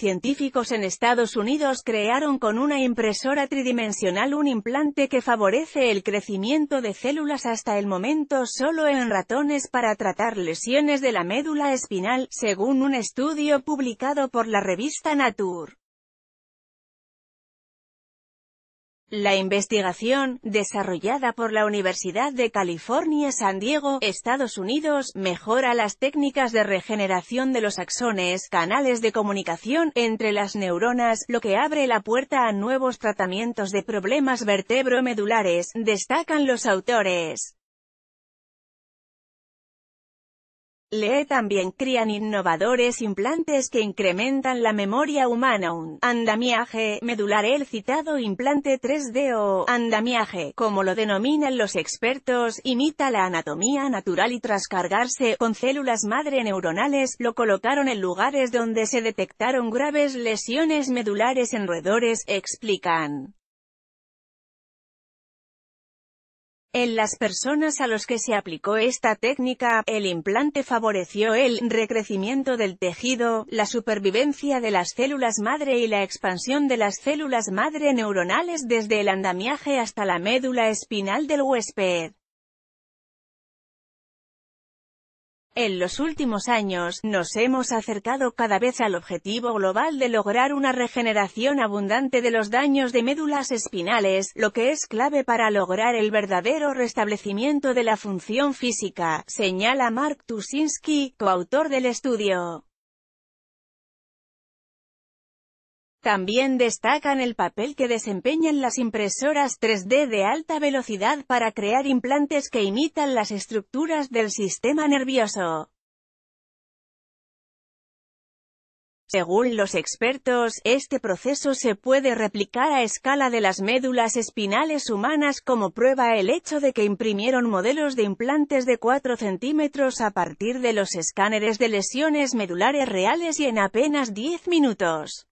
Científicos en Estados Unidos crearon con una impresora tridimensional un implante que favorece el crecimiento de células hasta el momento solo en ratones para tratar lesiones de la médula espinal, según un estudio publicado por la revista Nature. La investigación, desarrollada por la Universidad de California San Diego, Estados Unidos, mejora las técnicas de regeneración de los axones, canales de comunicación entre las neuronas, lo que abre la puerta a nuevos tratamientos de problemas vertebromedulares, destacan los autores. Lee también crían innovadores implantes que incrementan la memoria humana un andamiaje medular el citado implante 3D o andamiaje, como lo denominan los expertos, imita la anatomía natural y tras cargarse con células madre neuronales, lo colocaron en lugares donde se detectaron graves lesiones medulares en roedores, explican. En las personas a los que se aplicó esta técnica, el implante favoreció el recrecimiento del tejido, la supervivencia de las células madre y la expansión de las células madre neuronales desde el andamiaje hasta la médula espinal del huésped. En los últimos años, nos hemos acercado cada vez al objetivo global de lograr una regeneración abundante de los daños de médulas espinales, lo que es clave para lograr el verdadero restablecimiento de la función física, señala Mark Tusinski, coautor del estudio. También destacan el papel que desempeñan las impresoras 3D de alta velocidad para crear implantes que imitan las estructuras del sistema nervioso. Según los expertos, este proceso se puede replicar a escala de las médulas espinales humanas como prueba el hecho de que imprimieron modelos de implantes de 4 centímetros a partir de los escáneres de lesiones medulares reales y en apenas 10 minutos.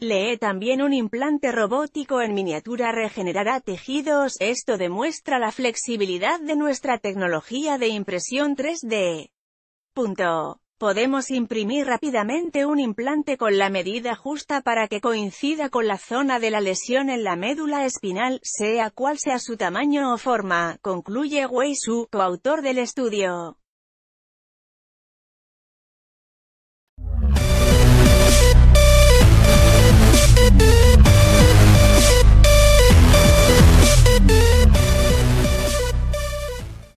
Lee también un implante robótico en miniatura regenerará tejidos, esto demuestra la flexibilidad de nuestra tecnología de impresión 3D. Punto. Podemos imprimir rápidamente un implante con la medida justa para que coincida con la zona de la lesión en la médula espinal, sea cual sea su tamaño o forma, concluye Wei Su, coautor del estudio.